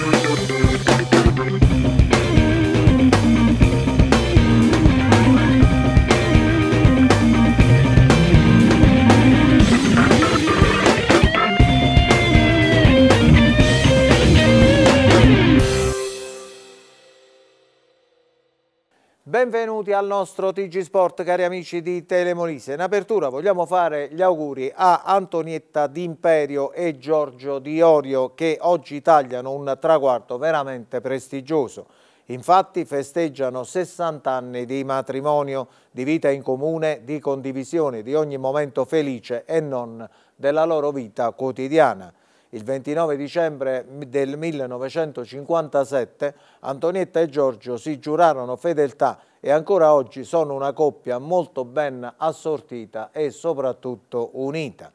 Thank you. Benvenuti al nostro TG Sport cari amici di Telemolise. In apertura vogliamo fare gli auguri a Antonietta D'Imperio e Giorgio Di Orio che oggi tagliano un traguardo veramente prestigioso. Infatti festeggiano 60 anni di matrimonio, di vita in comune, di condivisione di ogni momento felice e non della loro vita quotidiana il 29 dicembre del 1957 Antonietta e Giorgio si giurarono fedeltà e ancora oggi sono una coppia molto ben assortita e soprattutto unita.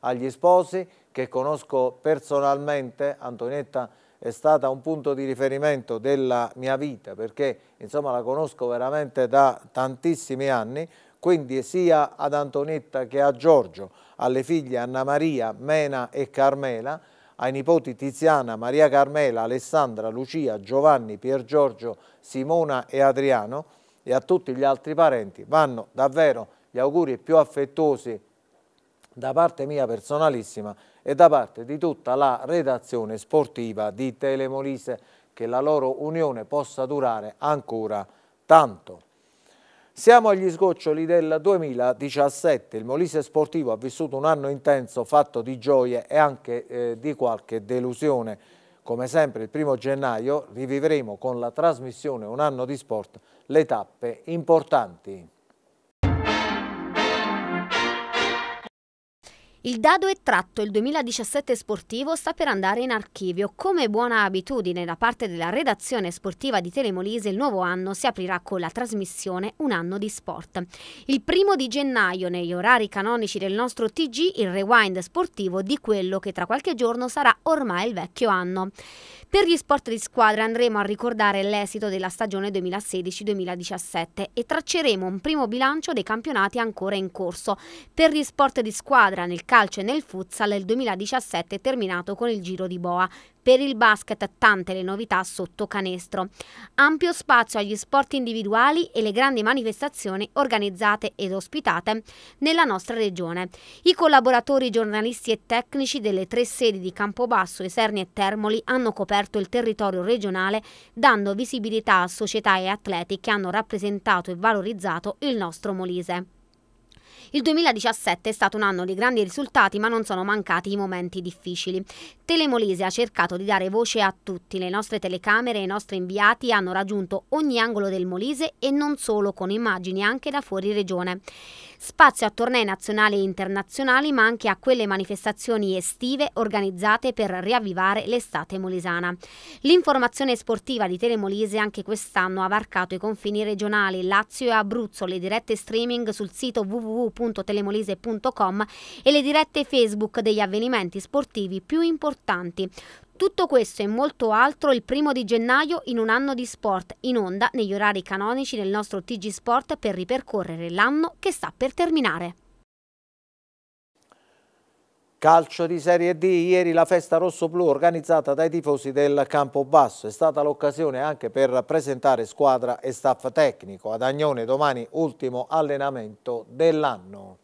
Agli sposi, che conosco personalmente, Antonietta è stata un punto di riferimento della mia vita perché insomma la conosco veramente da tantissimi anni, quindi sia ad Antonietta che a Giorgio alle figlie Anna Maria, Mena e Carmela, ai nipoti Tiziana, Maria Carmela, Alessandra, Lucia, Giovanni, Piergiorgio, Simona e Adriano e a tutti gli altri parenti vanno davvero gli auguri più affettuosi da parte mia personalissima e da parte di tutta la redazione sportiva di Telemolise che la loro unione possa durare ancora tanto. Siamo agli sgoccioli del 2017, il Molise Sportivo ha vissuto un anno intenso fatto di gioie e anche eh, di qualche delusione. Come sempre il primo gennaio rivivremo con la trasmissione Un anno di sport le tappe importanti. Il dado è tratto il 2017 sportivo sta per andare in archivio. Come buona abitudine da parte della redazione sportiva di Telemolise, il nuovo anno si aprirà con la trasmissione Un anno di sport. Il primo di gennaio, negli orari canonici del nostro TG, il rewind sportivo di quello che tra qualche giorno sarà ormai il vecchio anno. Per gli sport di squadra andremo a ricordare l'esito della stagione 2016-2017 e tracceremo un primo bilancio dei campionati ancora in corso. Per gli sport di squadra nel calcio e nel futsal il 2017 è terminato con il Giro di Boa, per il basket tante le novità sotto canestro. Ampio spazio agli sport individuali e le grandi manifestazioni organizzate ed ospitate nella nostra regione. I collaboratori giornalisti e tecnici delle tre sedi di Campobasso, Eserni e Termoli hanno coperto scoperto il territorio regionale dando visibilità a società e atleti che hanno rappresentato e valorizzato il nostro Molise. Il 2017 è stato un anno di grandi risultati ma non sono mancati i momenti difficili. Telemolise ha cercato di dare voce a tutti, le nostre telecamere e i nostri inviati hanno raggiunto ogni angolo del Molise e non solo con immagini anche da fuori regione. Spazio a tornei nazionali e internazionali ma anche a quelle manifestazioni estive organizzate per riavvivare l'estate molisana. L'informazione sportiva di Telemolise anche quest'anno ha varcato i confini regionali Lazio e Abruzzo, le dirette streaming sul sito www www.telemolise.com e le dirette Facebook degli avvenimenti sportivi più importanti. Tutto questo e molto altro il primo di gennaio in un anno di sport in onda negli orari canonici del nostro TG Sport per ripercorrere l'anno che sta per terminare. Calcio di Serie D, ieri la festa rosso-blu organizzata dai tifosi del Campobasso. È stata l'occasione anche per presentare squadra e staff tecnico. Ad Agnone domani ultimo allenamento dell'anno.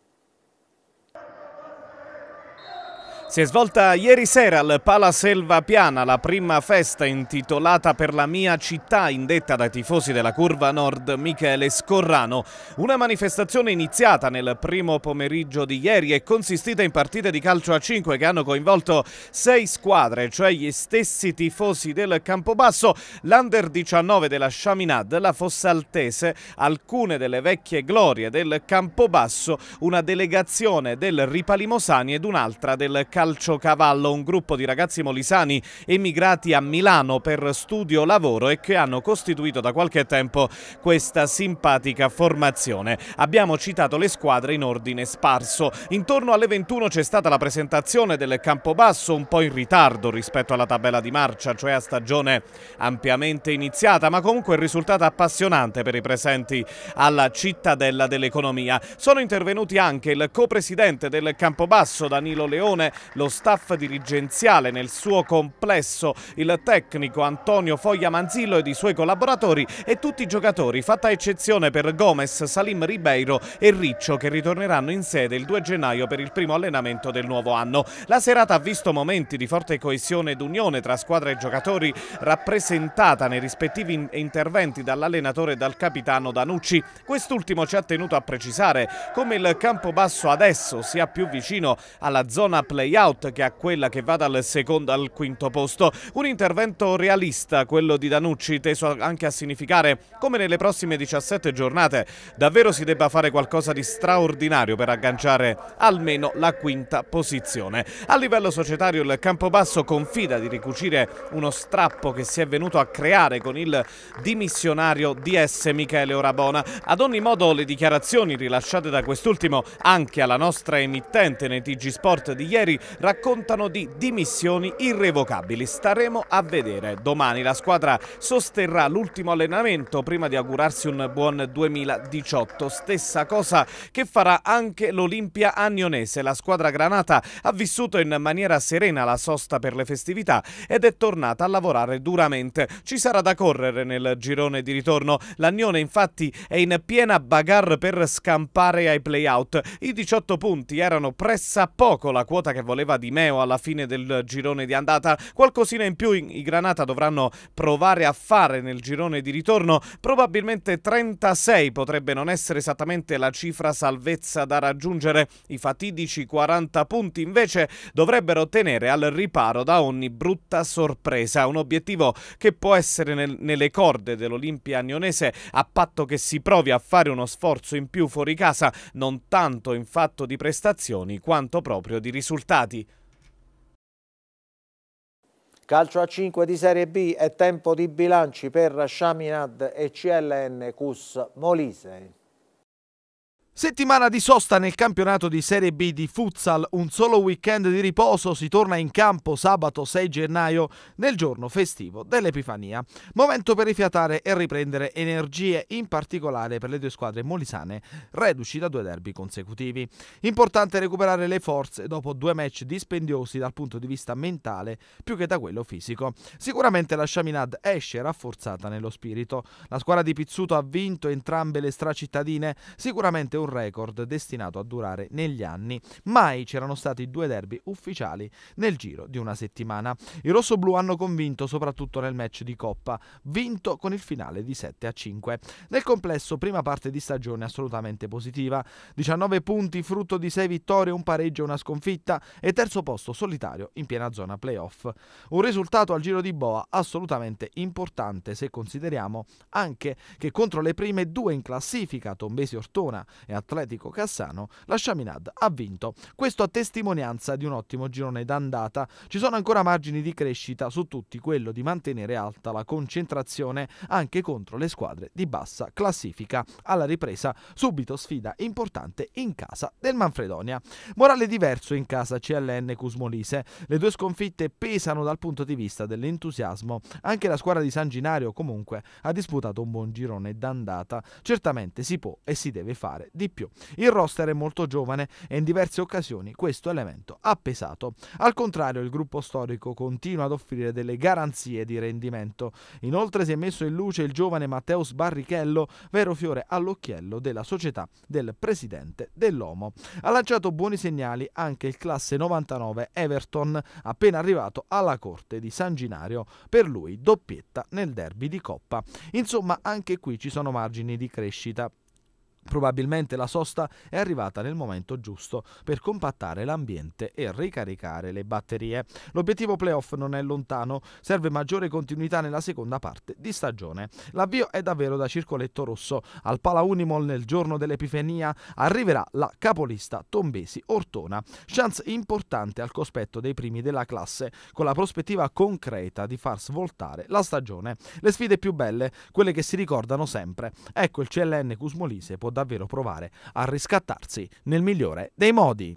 Si è svolta ieri sera al Pala Selva Piana la prima festa intitolata per la mia città indetta dai tifosi della Curva Nord Michele Scorrano. Una manifestazione iniziata nel primo pomeriggio di ieri e consistita in partite di calcio a 5 che hanno coinvolto sei squadre, cioè gli stessi tifosi del Campobasso, l'Under 19 della Chaminade, la Fossaltese, alcune delle vecchie glorie del Campobasso, una delegazione del Ripalimosani ed un'altra del Campobasso Calcio Cavallo, un gruppo di ragazzi molisani emigrati a Milano per studio lavoro e che hanno costituito da qualche tempo questa simpatica formazione. Abbiamo citato le squadre in ordine sparso. Intorno alle 21 c'è stata la presentazione del Campobasso un po' in ritardo rispetto alla tabella di marcia, cioè a stagione ampiamente iniziata, ma comunque risultata appassionante per i presenti alla cittadella dell'economia. Sono intervenuti anche il copresidente del Campobasso Danilo Leone lo staff dirigenziale nel suo complesso, il tecnico Antonio Foglia Manzillo ed i suoi collaboratori e tutti i giocatori, fatta eccezione per Gomez, Salim Ribeiro e Riccio che ritorneranno in sede il 2 gennaio per il primo allenamento del nuovo anno. La serata ha visto momenti di forte coesione ed unione tra squadra e giocatori rappresentata nei rispettivi interventi dall'allenatore e dal capitano Danucci. Quest'ultimo ci ha tenuto a precisare come il campo basso adesso sia più vicino alla zona play out che a quella che va dal secondo al quinto posto. Un intervento realista, quello di Danucci, teso anche a significare come nelle prossime 17 giornate davvero si debba fare qualcosa di straordinario per agganciare almeno la quinta posizione. A livello societario il Campobasso confida di ricucire uno strappo che si è venuto a creare con il dimissionario DS Michele Orabona. Ad ogni modo le dichiarazioni rilasciate da quest'ultimo anche alla nostra emittente nei TG Sport di ieri raccontano di dimissioni irrevocabili. Staremo a vedere. Domani la squadra sosterrà l'ultimo allenamento prima di augurarsi un buon 2018. Stessa cosa che farà anche l'Olimpia Agnonese. La squadra granata ha vissuto in maniera serena la sosta per le festività ed è tornata a lavorare duramente. Ci sarà da correre nel girone di ritorno. L'Agnone infatti è in piena bagarre per scampare ai playout. I 18 punti erano pressa poco la quota che voleva voleva Di Meo alla fine del girone di andata. Qualcosina in più i Granata dovranno provare a fare nel girone di ritorno. Probabilmente 36 potrebbe non essere esattamente la cifra salvezza da raggiungere. I fatidici 40 punti invece dovrebbero tenere al riparo da ogni brutta sorpresa. Un obiettivo che può essere nel, nelle corde dell'Olimpia agnonese a patto che si provi a fare uno sforzo in più fuori casa, non tanto in fatto di prestazioni quanto proprio di risultati risultati. Calcio a 5 di Serie B è tempo di bilanci per Shaminad e CLN Cus Molise. Settimana di sosta nel campionato di Serie B di futsal, un solo weekend di riposo, si torna in campo sabato 6 gennaio nel giorno festivo dell'Epifania. Momento per rifiatare e riprendere energie, in particolare per le due squadre molisane, reduci da due derby consecutivi. Importante recuperare le forze dopo due match dispendiosi dal punto di vista mentale più che da quello fisico. Sicuramente la Chaminade esce rafforzata nello spirito. La squadra di Pizzuto ha vinto entrambe le stracittadine, sicuramente un un record destinato a durare negli anni. Mai c'erano stati due derby ufficiali nel giro di una settimana. I rossoblù hanno convinto soprattutto nel match di Coppa, vinto con il finale di 7 a 5. Nel complesso, prima parte di stagione assolutamente positiva. 19 punti, frutto di 6 vittorie, un pareggio e una sconfitta e terzo posto solitario in piena zona playoff. Un risultato al giro di boa assolutamente importante se consideriamo anche che contro le prime due in classifica, Tombesi Ortona e Atletico Cassano, la Chaminade ha vinto. Questo a testimonianza di un ottimo girone d'andata. Ci sono ancora margini di crescita su tutti, quello di mantenere alta la concentrazione anche contro le squadre di bassa classifica. Alla ripresa subito sfida importante in casa del Manfredonia. Morale diverso in casa CLN Cusmolise. Le due sconfitte pesano dal punto di vista dell'entusiasmo. Anche la squadra di San Ginario comunque ha disputato un buon girone d'andata. Certamente si può e si deve fare di di più. Il roster è molto giovane e in diverse occasioni questo elemento ha pesato. Al contrario, il gruppo storico continua ad offrire delle garanzie di rendimento. Inoltre si è messo in luce il giovane Matteus Barrichello, vero fiore all'occhiello della società del presidente dell'Omo. Ha lanciato buoni segnali anche il classe 99 Everton, appena arrivato alla corte di San Ginario. Per lui doppietta nel derby di Coppa. Insomma, anche qui ci sono margini di crescita. Probabilmente la sosta è arrivata nel momento giusto per compattare l'ambiente e ricaricare le batterie. L'obiettivo playoff non è lontano, serve maggiore continuità nella seconda parte di stagione. L'avvio è davvero da circoletto rosso. Al Pala Unimol nel giorno dell'Epifania arriverà la capolista Tombesi Ortona. Chance importante al cospetto dei primi della classe, con la prospettiva concreta di far svoltare la stagione. Le sfide più belle, quelle che si ricordano sempre. Ecco il CLN Cusmolise può davvero provare a riscattarsi nel migliore dei modi.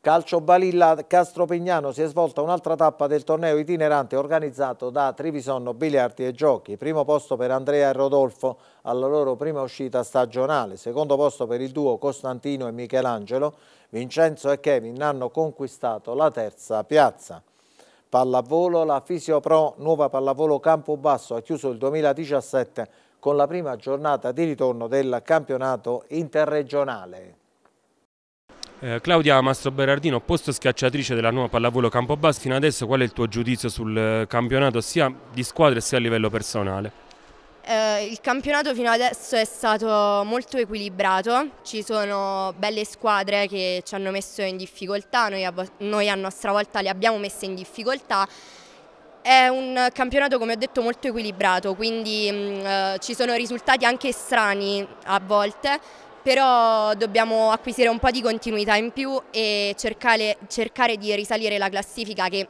Calcio Balilla Castropignano si è svolta un'altra tappa del torneo itinerante organizzato da Trivisonno Biliardi e Giochi. Primo posto per Andrea e Rodolfo alla loro prima uscita stagionale, secondo posto per il duo Costantino e Michelangelo, Vincenzo e Kevin hanno conquistato la terza piazza. Pallavolo, la Fisio Pro Nuova Pallavolo Campobasso ha chiuso il 2017 con la prima giornata di ritorno del campionato interregionale. Eh, Claudia Mastro Berardino, posto schiacciatrice della nuova pallavolo Campobas, fino adesso qual è il tuo giudizio sul eh, campionato sia di squadra sia a livello personale? Eh, il campionato fino adesso è stato molto equilibrato, ci sono belle squadre che ci hanno messo in difficoltà, noi a, noi a nostra volta le abbiamo messe in difficoltà, è un campionato, come ho detto, molto equilibrato, quindi mh, mm, eh, ci sono risultati anche strani a volte, però dobbiamo acquisire un po' di continuità in più e cercare, cercare, di risalire la classifica che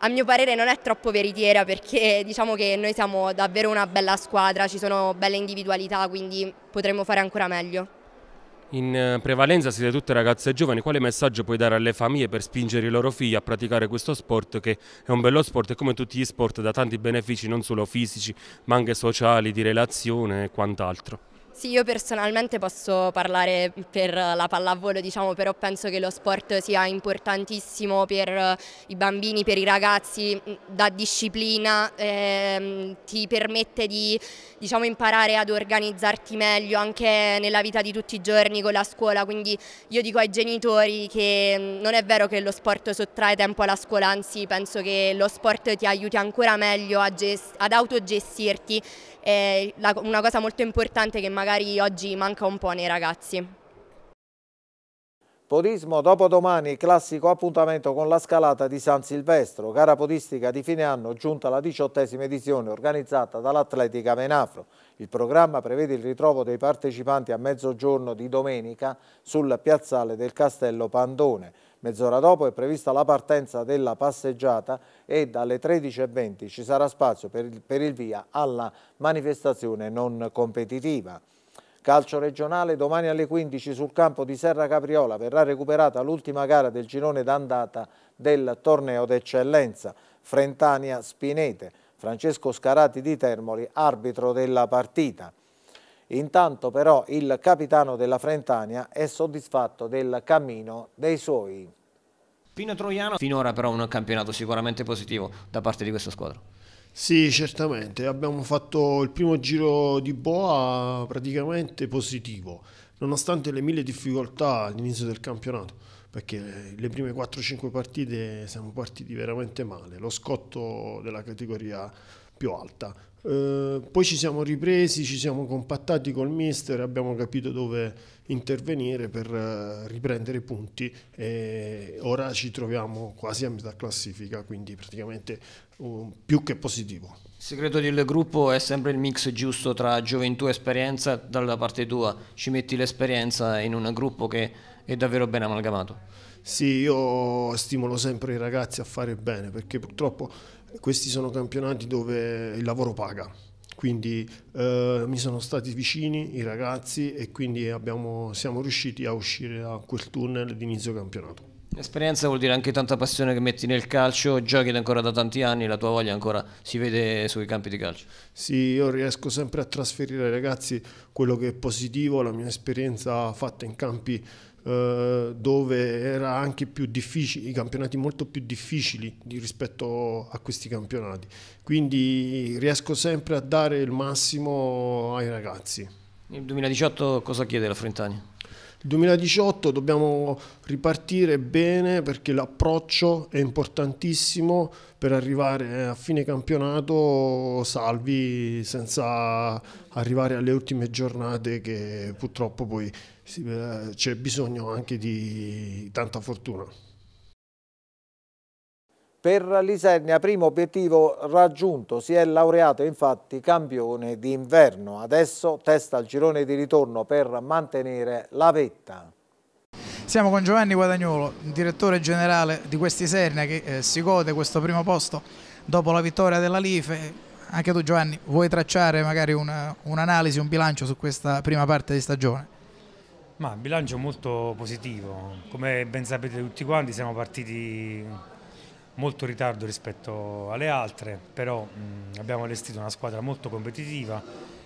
a mio parere non è troppo veritiera perché diciamo che noi siamo davvero una bella squadra, ci sono belle individualità quindi potremmo fare ancora meglio. In eh, prevalenza siete tutte ragazze giovani, quale messaggio puoi dare alle famiglie per spingere i loro figli a praticare questo sport che è un bello sport e come tutti gli sport dà tanti benefici non solo fisici ma anche sociali, di relazione e quant'altro? Sì, io personalmente posso parlare per la pallavolo, diciamo, però penso che lo sport sia importantissimo per eh, i bambini, per i ragazzi, mm, da disciplina, ehm, ti permette di diciamo, imparare ad organizzarti meglio anche nella vita di tutti i giorni con la scuola, quindi io dico ai genitori che mm, non è vero che lo sport sottrae tempo alla scuola, anzi penso che lo sport ti aiuti ancora meglio ad autogestirti è la, una cosa molto importante che magari oggi manca un po' nei ragazzi. Podismo dopodomani, classico appuntamento con la scalata di San Silvestro, gara podistica di fine anno giunta alla diciottesima edizione organizzata dall'Atletica Menafro. Il programma prevede il ritrovo dei partecipanti a mezzogiorno di domenica sul piazzale del Castello Pandone. Mezz'ora dopo è prevista la partenza della passeggiata e dalle 13.20 ci sarà spazio per il, per il via alla manifestazione non competitiva. Calcio regionale, domani alle 15 sul campo di Serra Capriola verrà recuperata l'ultima gara del girone d'andata del torneo d'eccellenza. Frentania Spinete, Francesco Scarati di Termoli, arbitro della partita. Intanto però il capitano della Frentania è soddisfatto del cammino dei suoi. Pino Troiano, finora però un campionato sicuramente positivo da parte di questa squadra. Sì, certamente. Abbiamo fatto il primo giro di boa praticamente positivo, nonostante le mille difficoltà all'inizio del campionato, perché le prime 4-5 partite siamo partiti veramente male, lo scotto della categoria più alta. Eh, poi ci siamo ripresi, ci siamo compattati col mister, abbiamo capito dove intervenire per eh, riprendere punti e ora ci troviamo quasi a metà classifica, quindi praticamente um, più che positivo. Il segreto del gruppo è sempre il mix giusto tra gioventù e esperienza dalla parte tua, ci metti l'esperienza in un gruppo che è davvero ben amalgamato. Sì, io stimolo sempre i ragazzi a fare bene perché purtroppo questi sono campionati dove il lavoro paga, quindi eh, mi sono stati vicini i ragazzi e quindi abbiamo, siamo riusciti a uscire da quel tunnel di inizio campionato. Esperienza vuol dire anche tanta passione che metti nel calcio, giochi ancora da tanti anni, la tua voglia ancora si vede sui campi di calcio. Sì, io riesco sempre a trasferire ai ragazzi quello che è positivo, la mia esperienza fatta in campi eh, dove era anche più difficile, i campionati molto più difficili rispetto a questi campionati. Quindi riesco sempre a dare il massimo ai ragazzi. Nel 2018 cosa chiede la Frentani? Il 2018 dobbiamo ripartire bene perché l'approccio è importantissimo per arrivare a fine campionato salvi senza arrivare alle ultime giornate che purtroppo poi c'è bisogno anche di tanta fortuna. Per l'Isernia primo obiettivo raggiunto, si è laureato infatti campione d'inverno. Adesso testa il girone di ritorno per mantenere la vetta. Siamo con Giovanni Guadagnolo, direttore generale di quest'Isernia che eh, si gode questo primo posto dopo la vittoria della Life. Anche tu Giovanni, vuoi tracciare magari un'analisi, un, un bilancio su questa prima parte di stagione? Ma il bilancio è molto positivo, come ben sapete tutti quanti siamo partiti molto in ritardo rispetto alle altre, però mh, abbiamo allestito una squadra molto competitiva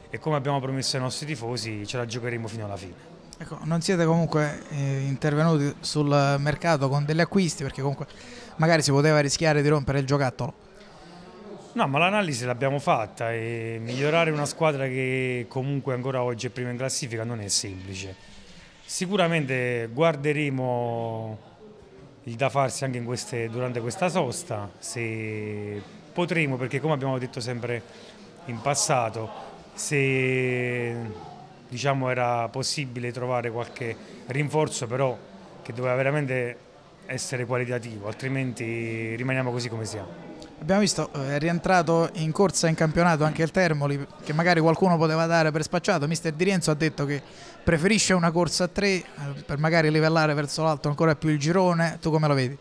e come abbiamo promesso ai nostri tifosi ce la giocheremo fino alla fine. Ecco, non siete comunque eh, intervenuti sul mercato con degli acquisti perché comunque magari si poteva rischiare di rompere il giocattolo? No, ma l'analisi l'abbiamo fatta e migliorare una squadra che comunque ancora oggi è prima in classifica non è semplice Sicuramente guarderemo il da farsi anche queste, durante questa sosta, se potremo, perché come abbiamo detto sempre in passato, se diciamo, era possibile trovare qualche rinforzo però che doveva veramente essere qualitativo, altrimenti rimaniamo così come siamo. Abbiamo visto, eh, è rientrato in corsa in campionato anche il Termoli, che magari qualcuno poteva dare per spacciato. Mister Di Rienzo ha detto che preferisce una corsa a tre eh, per magari livellare verso l'alto ancora più il girone. Tu come lo vedi?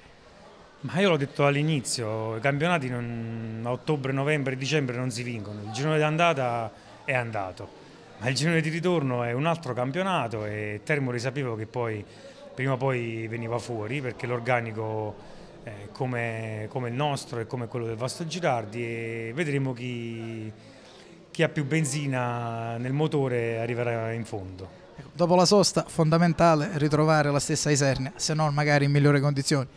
Ma io l'ho detto all'inizio, i campionati non, a ottobre, novembre, dicembre non si vincono. Il girone d'andata è andato, ma il girone di ritorno è un altro campionato e Termoli sapevo che poi prima o poi veniva fuori perché l'organico eh, come, come, il nostro e come quello del Vasto Girardi e vedremo chi, chi ha più benzina nel motore arriverà in fondo. Ecco, dopo la sosta fondamentale ritrovare la stessa Isernia, se non magari in migliori condizioni.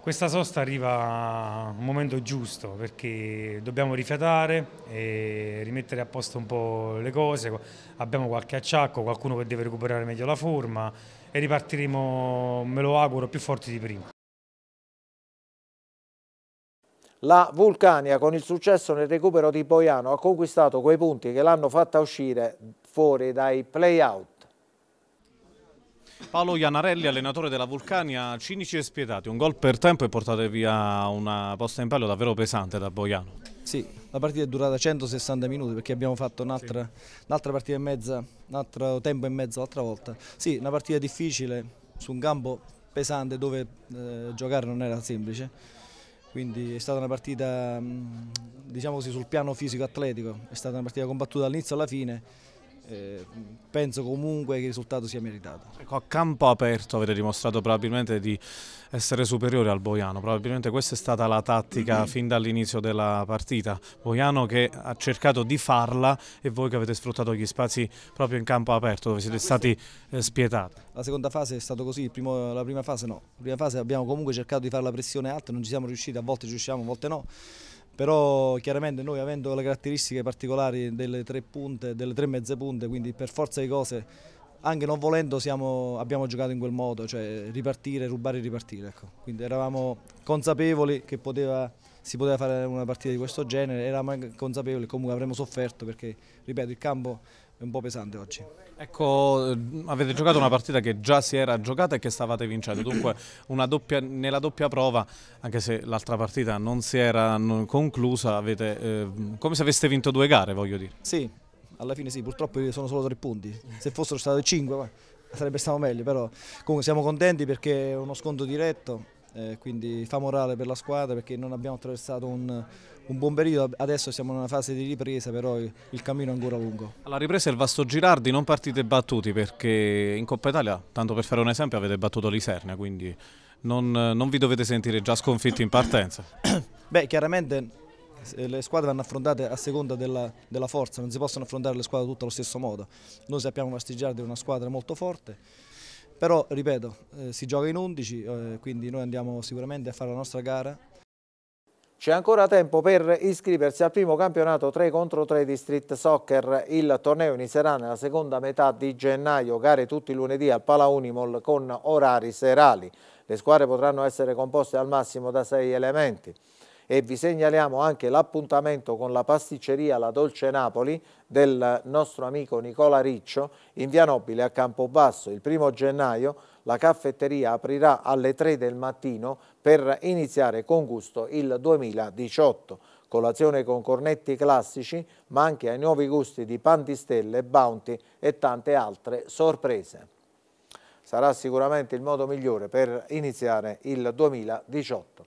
Questa sosta arriva a un momento giusto perché dobbiamo rifiatare e rimettere a posto un po' le cose, abbiamo qualche acciacco, qualcuno che deve recuperare meglio la forma e ripartiremo, me lo auguro, più forti di prima. La Vulcania con il successo nel recupero di Boiano ha conquistato quei punti che l'hanno fatta uscire fuori dai play-out. Paolo Iannarelli, allenatore della Vulcania, cinici e spietati, un gol per tempo e portate via una posta in palio davvero pesante da Boiano. Sì, la partita è durata 160 minuti perché abbiamo fatto un'altra sì. un partita e mezza, un altro tempo e mezzo l'altra volta. Sì, una partita difficile su un campo pesante dove eh, giocare non era semplice quindi è stata una partita mm, diciamo così, sul piano fisico-atletico, è stata una partita combattuta dall'inizio alla fine eh, penso comunque che il risultato sia meritato. Ecco, a campo aperto avete dimostrato probabilmente di essere superiore al Boiano, probabilmente questa è stata la tattica mm -hmm. fin dall'inizio della partita, Boiano che ha cercato di farla e voi che avete sfruttato gli spazi proprio in campo aperto dove siete ah, stati eh, spietati. La seconda fase è stata così, primo, la prima fase no, la prima fase abbiamo comunque cercato di fare la pressione alta, non ci siamo riusciti, a volte ci riusciamo, a volte no però chiaramente noi avendo le caratteristiche particolari delle tre punte, delle tre mezze punte, quindi per forza di cose, anche non volendo siamo, abbiamo giocato in quel modo, cioè ripartire, rubare e ripartire. Ecco. Quindi eravamo consapevoli che poteva, si poteva fare una partita di questo genere, eravamo consapevoli che comunque avremmo sofferto perché, ripeto, il campo un po' pesante oggi. Ecco, mm, avete giocato una partita che già si era giocata e che stavate vincendo, dunque doppia, nella doppia prova, anche se l'altra partita non si era conclusa, avete, eh, come se aveste vinto due gare, voglio dire. Sì, alla fine sì, purtroppo sono solo tre punti, se fossero state cinque sarebbe stato meglio, però comunque siamo contenti perché è uno sconto diretto, eh, quindi fa morale per la squadra perché non abbiamo attraversato un un buon periodo, adesso siamo in una fase di ripresa, però il cammino è ancora lungo. Alla ripresa è il Vasto Girardi, non partite battuti perché in Coppa Italia, tanto per fare un esempio, avete battuto l'Isernia, quindi non, non vi dovete sentire già sconfitti in partenza. Beh, chiaramente le squadre vanno affrontate a seconda della, della, forza, non si possono affrontare le squadre tutte allo stesso modo. Noi sappiamo che Vasto Girardi è una squadra molto forte, però ripeto, eh, si gioca in 11, eh, quindi noi andiamo sicuramente a fare la nostra gara c'è ancora tempo per iscriversi al primo campionato 3 contro 3 di street soccer. Il torneo inizierà nella seconda metà di gennaio, gare tutti i lunedì al Pala Unimol con orari serali. Le squadre potranno essere composte al massimo da 6 elementi e vi segnaliamo anche l'appuntamento con la pasticceria La Dolce Napoli del nostro amico Nicola Riccio in via Nobile a Campobasso. Il primo gennaio la caffetteria aprirà alle 3 del mattino per iniziare con gusto il 2018. Colazione con cornetti classici ma anche ai nuovi gusti di pandistelle, bounty e tante altre sorprese sarà sicuramente il modo migliore per iniziare il 2018.